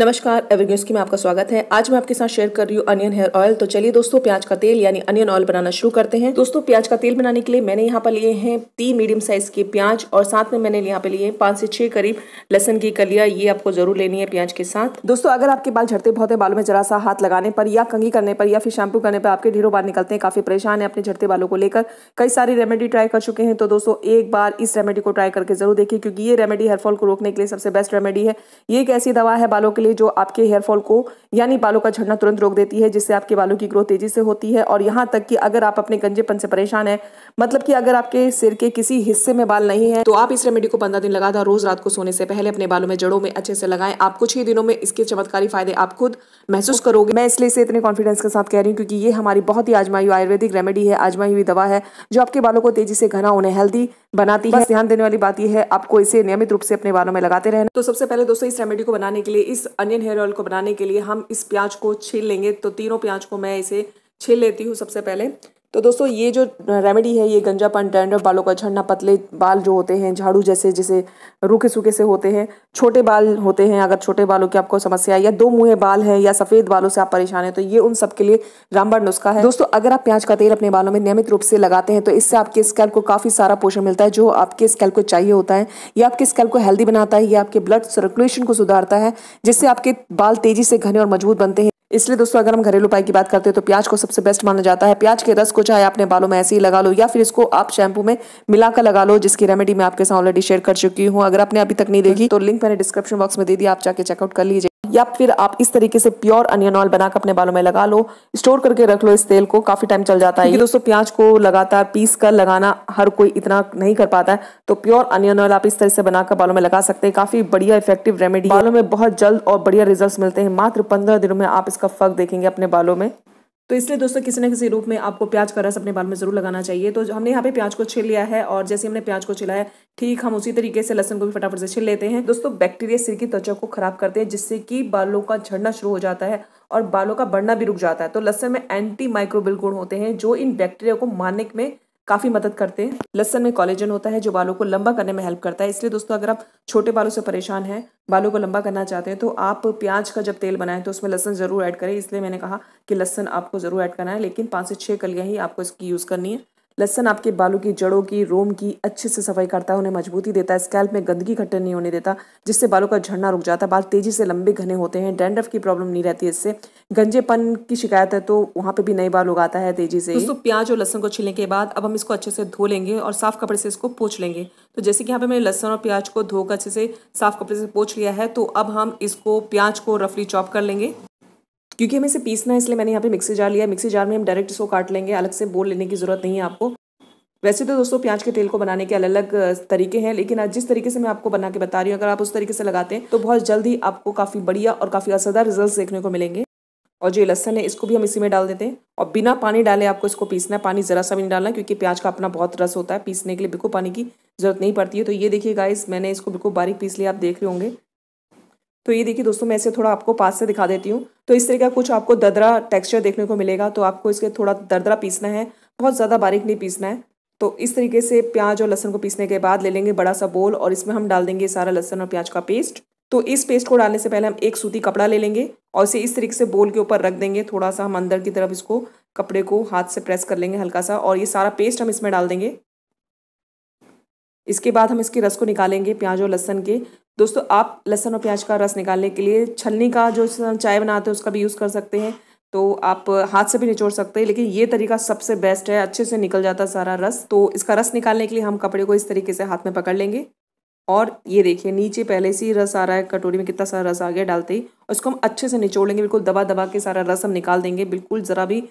नमस्कार एवरग्यूज की मैं आपका स्वागत है आज मैं आपके साथ शेयर कर रही हूँ अनियन हेयर ऑयल तो चलिए दोस्तों प्याज का तेल यानी अनियन ऑयल बनाना शुरू करते हैं दोस्तों प्याज का तेल बनाने के लिए मैंने यहाँ पर लिए हैं तीन मीडियम साइज के प्याज और साथ में मैंने यहाँ पे लिए पांच से छह करीब लहसन की कलिया ये आपको जरूर लेनी है प्याज के साथ दोस्तों अगर आपके बाल झड़ते बहुत है बालों में जरा सा हाथ लगाने पर या कंगी करने पर या फिर शैम्पू करने पर आपके ढेरों बाल निकलते हैं काफी परेशान है अपने झड़ते बालों को लेकर कई सारी रेमेडी ट्राई कर चुके हैं तो दोस्तों एक बार इस रेमेडी को ट्राई करके जरूर देखिए क्योंकि ये रेमेडी हेयरफॉल को रोकने के लिए सबसे बेस्ट रेमेडी है ये एक ऐसी दवा है बालों के लिए लिए जो आपके हेयर फॉल को यानी बालों का झड़ना तुरंत रोक देती है जिससे आपके बालों की ग्रोथ तेजी से होती है और यहाँ तक कि अगर आप अपने गंजेपन से परेशान है मतलब कि अगर आपके सिर के किसी हिस्से में बाल नहीं है तो आप इस रेमेडी को पंद्रह दिन लगातार रोज रात को सोने से पहले अपने बालों में जड़ों में अच्छे से लगाएं आप कुछ ही दिनों में इसके चमत्कारी फायदे आप खुद महसूस करोगे मैं इसलिए इसे इतने कॉन्फिडेंस के साथ कह रही हूँ क्योंकि ये हमारी बहुत ही आजमाई आयुर्वेदिक रेमेडी है आजमाई हुई दवा है जो आपके बालों को तेजी से घना उन्हें हेल्दी बनाती है ध्यान देने वाली बात यह है आपको इसे नियमित रूप से अपने बालों में लगाते रहना तो सबसे पहले दोस्तों इस रेमेडी को बनाने के लिए इस अनियन हेयर ऑयल को बनाने के लिए हम इस प्याज को छील लेंगे तो तीनों प्याज को मैं इसे छील लेती हूँ सबसे पहले तो दोस्तों ये जो रेमेडी है ये गंजापन डैंड्रफ बालों का झड़ना पतले बाल जो होते हैं झाड़ू जैसे जैसे रूखे सूखे से होते हैं छोटे बाल होते हैं अगर छोटे बालों की आपको समस्या है या दो मुहे बाल हैं या सफ़ेद बालों से आप परेशान हैं तो ये उन सब के लिए रामबाण नुस्खा है दोस्तों अगर आप प्याज का तेल अपने बालों में नियमित रूप से लगाते हैं तो इससे आपके स्कैल को काफ़ी सारा पोषण मिलता है जो आपके स्कैल को चाहिए होता है या आपके स्कैल को हेल्दी बनाता है या आपके ब्लड सर्कुलेशन को सुधारता है जिससे आपके बाल तेज़ी से घने और मजबूत बनते हैं इसलिए दोस्तों अगर हम घरेलू उपाय की बात करते हैं तो प्याज को सबसे बेस्ट माना जाता है प्याज के रस को चाहे अपने बालों में ऐसे ही लगा लो या फिर इसको आप शैम्पू में मिलाकर लगा लो जिसकी रेमेडी मैं आपके साथ ऑलरेडी शेयर कर चुकी हूँ अगर आपने अभी तक नहीं देखी हम्म। तो लिंक मैंने डिस्क्रिप्शन बॉक्स में दे दी आप जाके चेकआउट कर लीजिए या फिर आप इस तरीके से प्योर अनियन ऑयल बनाकर अपने बालों में लगा लो स्टोर करके रख लो इस तेल को काफी टाइम चल जाता है दोस्तों प्याज को लगातार पीस कर लगाना हर कोई इतना नहीं कर पाता है तो प्योर अनियन ऑयल आप इस तरह से बनाकर बालों में लगा सकते हैं काफी बढ़िया इफेक्टिव रेमेडी बालों में बहुत जल्द और बढ़िया रिजल्ट मिलते हैं मात्र पंद्रह दिनों में आप इसका फर्क देखेंगे अपने बालों में तो इसलिए दोस्तों किसी ना किसी रूप में आपको प्याज का रस अपने बाल में ज़रूर लगाना चाहिए तो हमने यहाँ पे प्याज को छिल लिया है और जैसे हमने प्याज को छिला है ठीक हम उसी तरीके से लहसन को भी फटाफट से छिल लेते हैं दोस्तों बैक्टीरिया सिर की त्वचा को खराब करते हैं जिससे कि बालों का झड़ना शुरू हो जाता है और बालों का बढ़ना भी रुक जाता है तो लहसन में एंटी माइक्रोबिल गुण होते हैं जो इन बैक्टीरिया को मारने में काफ़ी मदद करते हैं लहसन में कॉलेजन होता है जो बालों को लंबा करने में हेल्प करता है इसलिए दोस्तों अगर आप छोटे बालों से परेशान हैं बालों को लंबा करना चाहते हैं तो आप प्याज का जब तेल बनाएं तो उसमें लहसन ज़रूर ऐड करें इसलिए मैंने कहा कि लहसन आपको ज़रूर ऐड करना है लेकिन पाँच से छः कलियाँ ही आपको इसकी यूज़ करनी है लहसन आपके बालों की जड़ों की रोम की अच्छे से सफाई करता है उन्हें मजबूती देता है स्कैल्प में गंदगी इकट्ठे नहीं होने देता जिससे बालों का झड़ना रुक जाता है बाल तेजी से लंबे घने होते हैं डैंड्रफ की प्रॉब्लम नहीं रहती इससे गंजेपन की शिकायत है तो वहाँ पे भी नए बाल उगाता है तेजी से दोस्तों प्याज और लहसन को छिलने के बाद अब हम इसको अच्छे से धो लेंगे और साफ कपड़े से इसको पोछ लेंगे तो जैसे कि यहाँ पे मैंने लहसन और प्याज को धोकर अच्छे से साफ कपड़े से पोछ लिया है तो अब हम इसको प्याज को रफली चॉप कर लेंगे क्योंकि हमें इसे पीसना है इसलिए मैंने यहाँ पे मिक्सी जार लिया मिक्सी जार में हम डायरेक्ट इसको काट लेंगे अलग से बोल लेने की ज़रूरत नहीं है आपको वैसे तो दोस्तों प्याज के तेल को बनाने के अलग अलग तरीके हैं लेकिन आज जिस तरीके से मैं आपको बना के बता रही हूँ अगर आप उस तरीके से लगाते हैं तो बहुत जल्द ही आपको काफ़ी बढ़िया और काफ़ी असरदार रिजल्ट देखने को मिलेंगे और जो लहसन है इसको भी हम इसी में डाल देते हैं और बिना पानी डाले आपको इसको पीसना है पानी ज़रा सा भी नहीं डालना क्योंकि प्याज का अपना बहुत रस होता है पीसने के लिए बिल्कुल पानी की ज़रूरत नहीं पड़ती है तो ये देखिए गाइस मैंने इसको बिल्कुल बारीक पीस लिया आप देख रहे होंगे तो ये देखिए दोस्तों मैं इसे थोड़ा आपको पास से दिखा देती हूँ तो इस तरीके का कुछ आपको ददरा टेक्सचर देखने को मिलेगा तो आपको इसके थोड़ा दरदरा पीसना है बहुत ज़्यादा बारीक नहीं पीसना है तो इस तरीके से प्याज और लहसन को पीसने के बाद ले लेंगे बड़ा सा बोल और इसमें हम डाल देंगे सारा लहसन और प्याज का पेस्ट तो इस पेस्ट को डालने से पहले हम एक सूती कपड़ा ले लेंगे और इसे इस तरीके से बोल के ऊपर रख देंगे थोड़ा सा हम अंदर की तरफ इसको कपड़े को हाथ से प्रेस कर लेंगे हल्का सा और ये सारा पेस्ट हम इसमें डाल देंगे इसके बाद हम इसके रस को निकालेंगे प्याज और लहसन के दोस्तों आप लहसन और प्याज का रस निकालने के लिए छलनी का जो चाय बनाते हैं उसका भी यूज़ कर सकते हैं तो आप हाथ से भी निचोड़ सकते हैं लेकिन ये तरीका सबसे बेस्ट है अच्छे से निकल जाता है सारा रस तो इसका रस निकालने के लिए हम कपड़े को इस तरीके से हाथ में पकड़ लेंगे और ये देखिए नीचे पहले से ही रस आ रहा है कटोरी में कितना सारा रस आ गया डालते ही उसको हम अच्छे से निचोड़ लेंगे बिल्कुल दबा दबा के सारा रस हम निकाल देंगे बिल्कुल ज़रा भी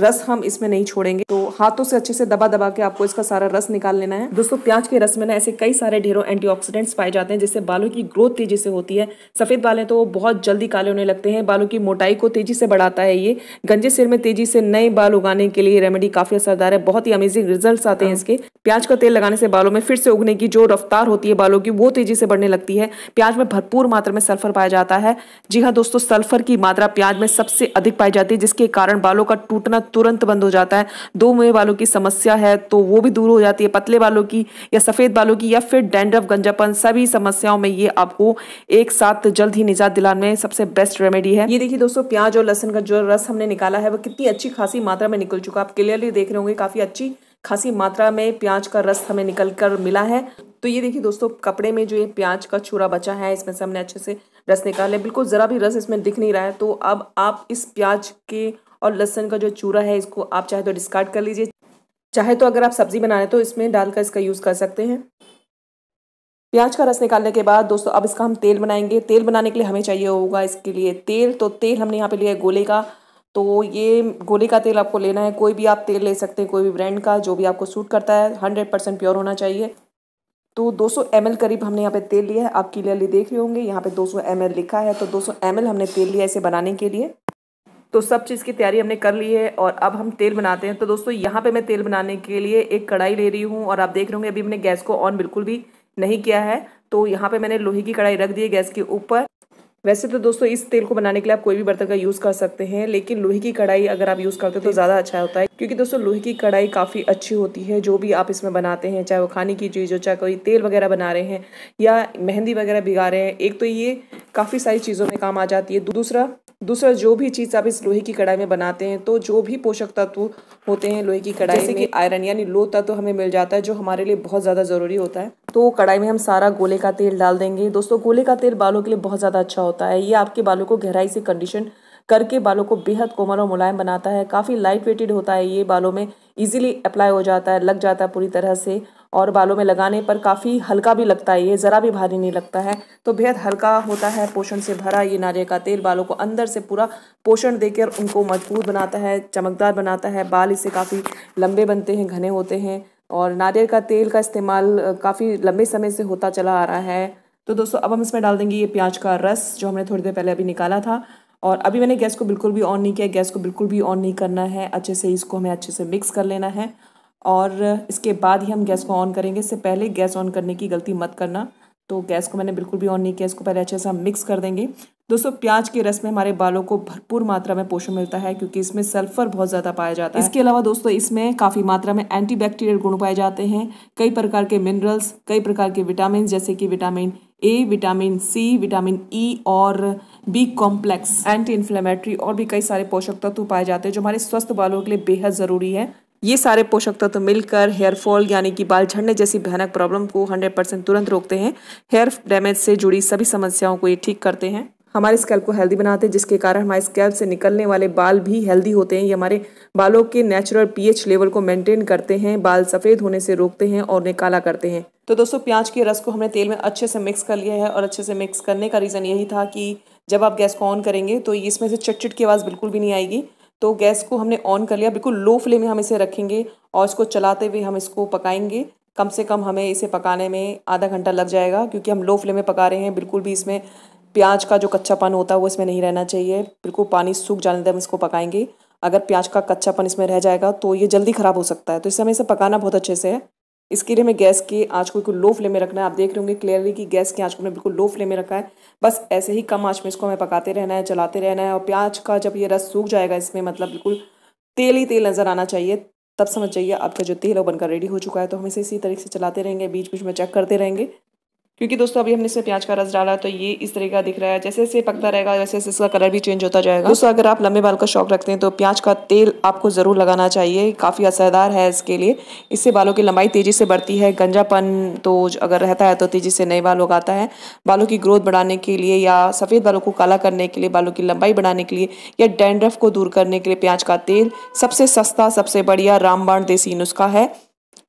रस हम इसमें नहीं छोड़ेंगे तो हाथों से अच्छे से दबा दबा के आपको इसका सारा रस निकाल लेना है दोस्तों प्याज के रस में ना ऐसे कई सारे ढेरों एंटीऑक्सीडेंट्स पाए जाते हैं जिससे बालों की ग्रोथ तेजी से होती है सफ़ेद बाल हैं तो बहुत जल्दी काले होने लगते हैं बालों की मोटाई को तेजी से बढ़ाता है ये गंजे सिर में तेजी से नए बाल उगाने के लिए रेमेडी काफ़ी असरदार है बहुत ही अमेजिंग रिजल्ट आते हैं इसके प्याज का तेल लगाने से बालों में फिर से उगने की जो रफ्तार होती है बालों की वो तेजी से बढ़ने लगती है प्याज में भरपूर मात्रा में सल्फर पाया जाता है जी हाँ दोस्तों सल्फर की मात्रा प्याज में सबसे अधिक पाई जाती है जिसके कारण बालों का टूटना तुरंत बंद हो जाता है दो मुहे बालों की समस्या है तो वो भी दूर हो जाती है पतले बालों की या सफ़ेद बालों की या फिर डेंड्रफ गंजापन सभी समस्याओं में ये आपको एक साथ जल्द ही निजात दिलाने में सबसे बेस्ट रेमेडी है ये देखिए दोस्तों प्याज और लहसन का जो रस हमने निकाला है वो कितनी अच्छी खासी मात्रा में निकल चुका आप क्लियरली देख रहे होंगे काफ़ी अच्छी खासी मात्रा में प्याज का रस हमें निकल कर मिला है तो ये देखिए दोस्तों कपड़े में जो ये प्याज का छुरा बचा है इसमें से हमने अच्छे से रस निकाले बिल्कुल ज़रा भी रस इसमें दिख नहीं रहा है तो अब आप इस प्याज के और लहसन का जो चूरा है इसको आप चाहे तो डिस्कार्ड कर लीजिए चाहे तो अगर आप सब्ज़ी बना रहे तो इसमें डालकर इसका यूज़ कर सकते हैं प्याज का रस निकालने के बाद दोस्तों अब इसका हम तेल बनाएंगे तेल बनाने के लिए हमें चाहिए होगा इसके लिए तेल तो तेल हमने यहाँ पे लिया है गोले का तो ये गोले का तेल आपको लेना है कोई भी आप तेल ले सकते हैं कोई भी ब्रांड का जो भी आपको सूट करता है हंड्रेड परसेंट प्योर होना चाहिए तो 200 एल करीब हमने यहाँ पे तेल लिया है आप क्लियरली देख रहे होंगे यहाँ पे 200 एल लिखा है तो 200 एल हमने तेल लिया इसे बनाने के लिए तो सब चीज़ की तैयारी हमने कर ली है और अब हम तेल बनाते हैं तो दोस्तों यहाँ पे मैं तेल बनाने के लिए एक कढ़ाई ले रही हूँ और आप देख रहे होंगे अभी मैंने गैस को ऑन बिल्कुल भी नहीं किया है तो यहाँ पे मैंने लोहे की कढ़ाई रख दी है गैस के ऊपर वैसे तो दोस्तों इस तेल को बनाने के लिए आप कोई भी बर्तन का यूज़ कर सकते हैं लेकिन लोहे की कढ़ाई अगर आप यूज़ करते हो तो ज़्यादा अच्छा होता है क्योंकि दोस्तों लोहे की कढ़ाई काफ़ी अच्छी होती है जो भी आप इसमें बनाते हैं चाहे वो खाने की चीज़ हो चाहे कोई तेल वगैरह बना रहे हैं या मेहंदी वगैरह भिगा रहे हैं एक तो ये काफ़ी सारी चीज़ों में काम आ जाती है दूसरा दूसरा जो भी चीज़ आप इस लोहे की कढ़ाई में बनाते हैं तो जो भी पोषक तत्व होते हैं लोहे की कढ़ाई में कि आयरन यानी लो तत्व हमें मिल जाता है जो हमारे लिए बहुत ज़्यादा ज़रूरी होता है तो कढ़ाई में हम सारा गोले का तेल डाल देंगे दोस्तों गोले का तेल बालों के लिए बहुत ज़्यादा अच्छा होता है ये आपके बालों को गहराई से कंडीशन करके बालों को बेहद कोमल और मुलायम बनाता है काफ़ी लाइट वेटेड होता है ये बालों में ईजिली अप्लाई हो जाता है लग जाता है पूरी तरह से और बालों में लगाने पर काफ़ी हल्का भी लगता है ये ज़रा भी भारी नहीं लगता है तो बेहद हल्का होता है पोषण से भरा ये नारियल का तेल बालों को अंदर से पूरा पोषण देकर उनको मजबूत बनाता है चमकदार बनाता है बाल इससे काफ़ी लंबे बनते हैं घने होते हैं और नारियल का तेल का इस्तेमाल काफ़ी लंबे समय से होता चला आ रहा है तो दोस्तों अब हम इसमें डाल देंगे ये प्याज का रस जो हमने थोड़ी देर पहले अभी निकाला था और अभी मैंने गैस को बिल्कुल भी ऑन नहीं किया गैस को बिल्कुल भी ऑन नहीं करना है अच्छे से इसको हमें अच्छे से मिक्स कर लेना है और इसके बाद ही हम गैस को ऑन करेंगे इससे पहले गैस ऑन करने की गलती मत करना तो गैस को मैंने बिल्कुल भी ऑन नहीं किया इसको पहले अच्छे से हम मिक्स कर देंगे दोस्तों प्याज के रस में हमारे बालों को भरपूर मात्रा में पोषण मिलता है क्योंकि इसमें सल्फर बहुत ज़्यादा पाया जाता है इसके अलावा दोस्तों इसमें काफ़ी मात्रा में एंटीबैक्टीरियल गुण पाए जाते हैं कई प्रकार के मिनरल्स कई प्रकार के विटामिन जैसे कि vitamin A vitamin C vitamin E e और बी कॉम्प्लेक्स एंटी इन्फ्लेमेटरी और भी कई सारे पोषक तत्व पाए जाते हैं जो हमारे स्वस्थ बालों के लिए बेहद ज़रूरी है ये सारे पोषक तत्व तो मिलकर हेयर फॉल यानी कि बाल झड़ने जैसी भयानक प्रॉब्लम को 100 परसेंट तुरंत रोकते हैं हेयर डैमेज से जुड़ी सभी समस्याओं को ये ठीक करते हैं हमारे स्कैल्प को हेल्दी बनाते हैं जिसके कारण हमारे स्कैल्प से निकलने वाले बाल भी हेल्दी होते हैं ये हमारे बालों के नेचुरल पीएच लेवल को मेंटेन करते हैं बाल सफ़ेद होने से रोकते हैं और उन्हें काला करते हैं तो दोस्तों प्याज के रस को हमने तेल में अच्छे से मिक्स कर लिया है और अच्छे से मिक्स करने का रीज़न यही था कि जब आप गैस को ऑन करेंगे तो इसमें से चटचट की आवाज़ बिल्कुल भी नहीं आएगी तो गैस को हमने ऑन कर लिया बिल्कुल लो फ्लेम में हम इसे रखेंगे और इसको चलाते हुए हम इसको पकाएंगे कम से कम हमें इसे पकाने में आधा घंटा लग जाएगा क्योंकि हम लो फ्लेम में पका रहे हैं बिल्कुल भी इसमें प्याज का जो कच्चापन होता है वो इसमें नहीं रहना चाहिए बिल्कुल पानी सूख जाने तक हम इसको पकाएंगे अगर प्याज का कच्चापन इसमें रह जाएगा तो ये जल्दी ख़राब हो सकता है तो इस समय इसे पकाना बहुत अच्छे से है इसके लिए हमें गैस की आँच को बिल्कुल लो फ्लेम में रखना है आप देख रहे होंगे क्लियरली कि गैस की आँच को हमें बिल्कुल लो फ्लेम में रखा है बस ऐसे ही कम आँच में इसको हमें पकाते रहना है चलाते रहना है और प्याज का जब ये रस सूख जाएगा इसमें मतलब बिल्कुल तेल ही तेल नज़र आना चाहिए तब समझ जाइए आपका जो तेल है वो बनकर रेडी हो चुका है तो हम इसे इसी तरीके से चलाते रहेंगे बीच बीच में चेक करते रहेंगे क्योंकि दोस्तों अभी हमने इसमें प्याज का रस डाला तो ये इस तरीके का दिख रहा है जैसे जैसे पकता रहेगा वैसे वैसे इसका कलर भी चेंज होता जाएगा दोस्तों अगर आप लंबे बाल का शौक रखते हैं तो प्याज का तेल आपको ज़रूर लगाना चाहिए काफ़ी असरदार है इसके लिए इससे बालों की लंबाई तेज़ी से बढ़ती है गंजापन तो अगर रहता है तो तेज़ी से नए बाल उगाता है बालों की ग्रोथ बढ़ाने के लिए या सफ़ेद बालों को काला करने के लिए बालों की लंबाई बढ़ाने के लिए या डेंड्रफ को दूर करने के लिए प्याज का तेल सबसे सस्ता सबसे बढ़िया रामबाण देसी नुस्खा है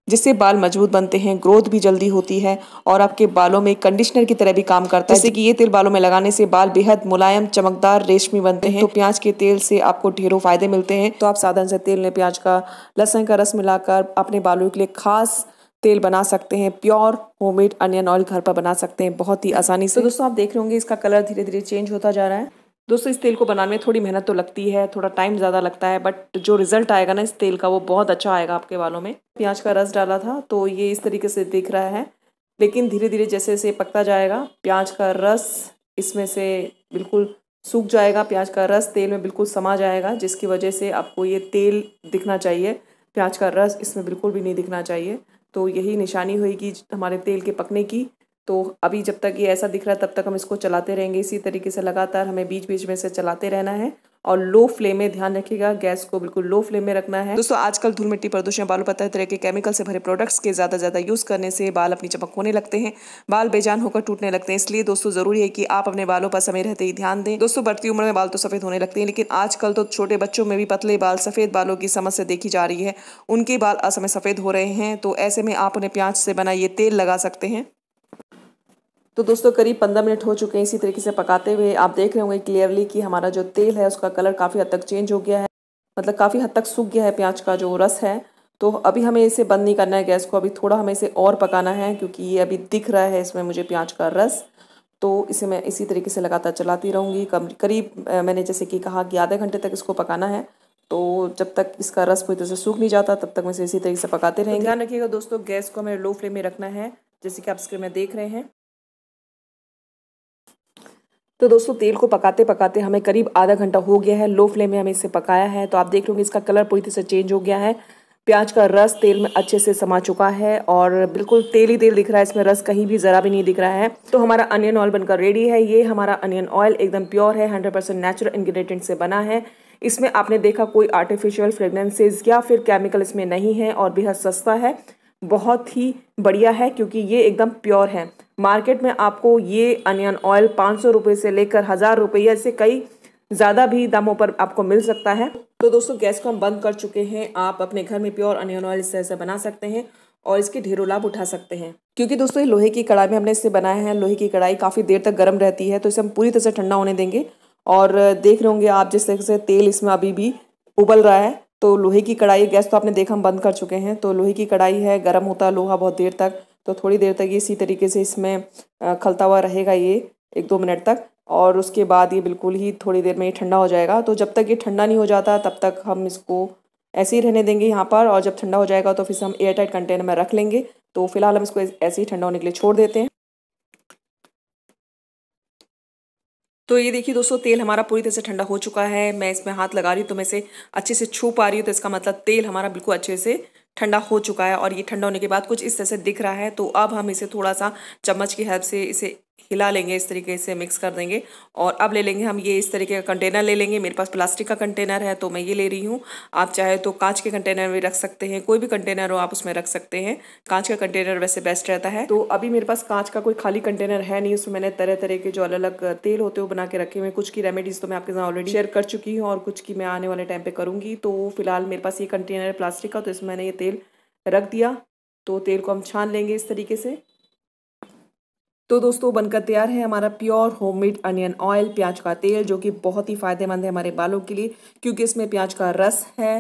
जिससे बाल मजबूत बनते हैं ग्रोथ भी जल्दी होती है और आपके बालों में कंडीशनर की तरह भी काम करता है जैसे कि ये तेल बालों में लगाने से बाल बेहद मुलायम चमकदार रेशमी बनते हैं तो प्याज के तेल से आपको ढेरों फायदे मिलते हैं तो आप साधारण से तेल में प्याज का लहसुन का रस मिलाकर अपने बालों के लिए खास तेल बना सकते हैं प्योर होममेड अनियन ऑयल घर पर बना सकते हैं बहुत ही आसानी से तो दोस्तों आप देख रहे होंगे इसका कलर धीरे धीरे चेंज होता जा रहा है दोस्तों इस तेल को बनाने में थोड़ी मेहनत तो लगती है थोड़ा टाइम ज़्यादा लगता है बट जो रिज़ल्ट आएगा ना इस तेल का वो बहुत अच्छा आएगा आपके बालों में प्याज का रस डाला था तो ये इस तरीके से दिख रहा है लेकिन धीरे धीरे जैसे जैसे पकता जाएगा प्याज का रस इसमें से बिल्कुल सूख जाएगा प्याज का रस तेल में बिल्कुल समा जाएगा जिसकी वजह से आपको ये तेल दिखना चाहिए प्याज का रस इसमें बिल्कुल भी नहीं दिखना चाहिए तो यही निशानी होगी हमारे तेल के पकने की तो अभी जब तक ये ऐसा दिख रहा है तब तक हम इसको चलाते रहेंगे इसी तरीके से लगातार हमें बीच बीच में से चलाते रहना है और लो फ्लेम में ध्यान रखिएगा गैस को बिल्कुल लो फ्लेम में रखना है दोस्तों आजकल धूल मिट्टी प्रदूषण बालों पर तरह तरह के केमिकल से भरे प्रोडक्ट्स के ज़्यादा ज़्यादा यूज़ करने से बाल अपनी चमक होने लगते हैं बाल बेजान होकर टूटने लगते हैं इसलिए दोस्तों ज़रूरी है कि आप अपने बालों पर समय रहते ही ध्यान दें दोस्तों बढ़ती उम्र में बाल तो सफ़ेद होने लगते हैं लेकिन आजकल तो छोटे बच्चों में भी पतले बाल सफ़ेद बालों की समस्या देखी जा रही है उनके बाल असमय सफ़ेद हो रहे हैं तो ऐसे में आप उन्हें प्याज से बना ये तेल लगा सकते हैं तो दोस्तों करीब पंद्रह मिनट हो चुके हैं इसी तरीके से पकाते हुए आप देख रहे होंगे क्लियरली कि हमारा जो तेल है उसका कलर काफ़ी हद तक चेंज हो गया है मतलब काफ़ी हद तक सूख गया है प्याज का जो रस है तो अभी हमें इसे बंद नहीं करना है गैस को अभी थोड़ा हमें इसे और पकाना है क्योंकि ये अभी दिख रहा है इसमें मुझे प्याज का रस तो इसे मैं इसी तरीके से लगातार चलाती रहूँगी कम करीब मैंने जैसे कि कहा कि आधे घंटे तक इसको पकाना है तो जब तक इसका रस पूरी तरह से सूख नहीं जाता तब तक मैं इसे इसी तरीके से पकाते तो रहेंगे ध्यान रखिएगा दोस्तों गैस को हमें लो फ्लेम में रखना है जैसे कि आप स्क्रीन में देख रहे हैं तो दोस्तों तेल को पकाते पकाते हमें करीब आधा घंटा हो गया है लो फ्लेम में हमें इसे पकाया है तो आप देख लोगे इसका कलर पूरी तरह से चेंज हो गया है प्याज का रस तेल में अच्छे से समा चुका है और बिल्कुल तेल ही तेल दिख रहा है इसमें रस कहीं भी ज़रा भी नहीं दिख रहा है तो हमारा अनियन ऑयल बनकर रेडी है ये हमारा अनियन ऑयल एकदम प्योर है 100% परसेंट नेचुरल इन्ग्रीडियंट से बना है इसमें आपने देखा कोई आर्टिफिशियल फ्रेगनेंसेज या फिर केमिकल इसमें नहीं है और बेहद सस्ता है बहुत ही बढ़िया है क्योंकि ये एकदम प्योर है मार्केट में आपको ये अनियन ऑयल पाँच सौ रुपये से लेकर हज़ार रुपये या इससे कई ज़्यादा भी दामों पर आपको मिल सकता है तो दोस्तों गैस को हम बंद कर चुके हैं आप अपने घर में प्योर अनियन ऑयल इस तरह से बना सकते हैं और इसके ढेरों लाभ उठा सकते हैं क्योंकि दोस्तों ये लोहे की कढ़ाई में हमने इसे बनाया है लोहे की कढ़ाई काफ़ी देर तक गर्म रहती है तो इसे हम पूरी तरह से ठंडा होने देंगे और देख रहे होंगे आप जिस तरह से तेल इसमें अभी भी उबल रहा है तो लोहे की कढ़ाई गैस तो आपने देखा हम बंद कर चुके हैं तो लोहे की कढ़ाई है गर्म होता है लोहा बहुत देर तक तो थोड़ी देर तक इसी तरीके से इसमें खलता हुआ रहेगा ये एक दो मिनट तक और उसके बाद ये बिल्कुल ही थोड़ी देर में ये ठंडा हो जाएगा तो जब तक ये ठंडा नहीं हो जाता तब तक हम इसको ऐसे ही रहने देंगे यहाँ पर और जब ठंडा हो जाएगा तो फिर हम एयर टाइट कंटेनर में रख लेंगे तो फिलहाल हम इसको ऐसे ही ठंडा होने के लिए छोड़ देते हैं तो ये देखिए दोस्तों तेल हमारा पूरी तरह से ठंडा हो चुका है मैं इसमें हाथ लगा रही हूँ तो मैं इसे अच्छे से छू पा रही हूँ तो इसका मतलब तेल हमारा बिल्कुल अच्छे से ठंडा हो चुका है और ये ठंडा होने के बाद कुछ इस तरह से दिख रहा है तो अब हम इसे थोड़ा सा चम्मच की हेल्प से इसे हिला लेंगे इस तरीके से मिक्स कर देंगे और अब ले लेंगे हम ये इस तरीके का कंटेनर ले लेंगे मेरे पास प्लास्टिक का कंटेनर है तो मैं ये ले रही हूँ आप चाहे तो कांच के कंटेनर में रख सकते हैं कोई भी कंटेनर हो आप उसमें रख सकते हैं कांच का कंटेनर वैसे बेस्ट रहता है तो अभी मेरे पास कांच का कोई खाली कंटेनर है नहीं उसमें मैंने तरह तरह के जो अलग अलग तेल होते हो बना के रखे हुए कुछ की रेमेडीज़ तो मैं आपके साथ ऑलरेडी शेयर कर चुकी हूँ और कुछ की मैं आने वाले टाइम पर करूँगी तो फिलहाल मेरे पास ये कंटेनर है प्लास्टिक का तो इसमें मैंने ये तेल रख दिया तो तेल को हम छान लेंगे इस तरीके से तो दोस्तों बनकर तैयार है हमारा प्योर होममेड अनियन ऑयल प्याज का तेल जो कि बहुत ही फ़ायदेमंद है हमारे बालों के लिए क्योंकि इसमें प्याज का रस है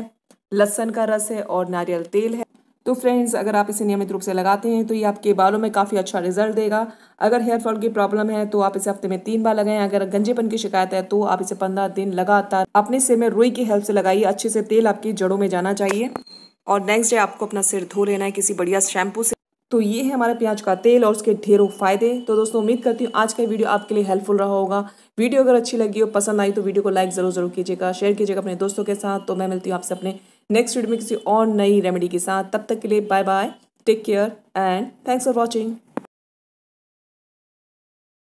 लहसन का रस है और नारियल तेल है तो फ्रेंड्स अगर आप इसे नियमित रूप से लगाते हैं तो ये आपके बालों में काफ़ी अच्छा रिजल्ट देगा अगर हेयर फॉल की प्रॉब्लम है तो आप इसे हफ्ते में तीन बार लगाएं अगर गंजेपन की शिकायत है तो आप इसे पंद्रह दिन लगातार अपने सिर में रुई की हेल्प से लगाइए अच्छे से तेल आपकी जड़ों में जाना चाहिए और नेक्स्ट डे आपको अपना सिर धो लेना है किसी बढ़िया शैम्पू से तो ये है हमारे प्याज का तेल और उसके ढेरों फायदे तो दोस्तों उम्मीद करती हूँ आज का वीडियो आपके लिए हेल्पफुल रहा होगा वीडियो अगर अच्छी लगी हो पसंद आई तो वीडियो को लाइक ज़रूर ज़रूर कीजिएगा शेयर कीजिएगा अपने दोस्तों के साथ तो मैं मिलती हूँ आपसे अपने नेक्स्ट वीडियो में किसी और नई रेमेडी के साथ तब तक के लिए bye bye take care and thanks for watching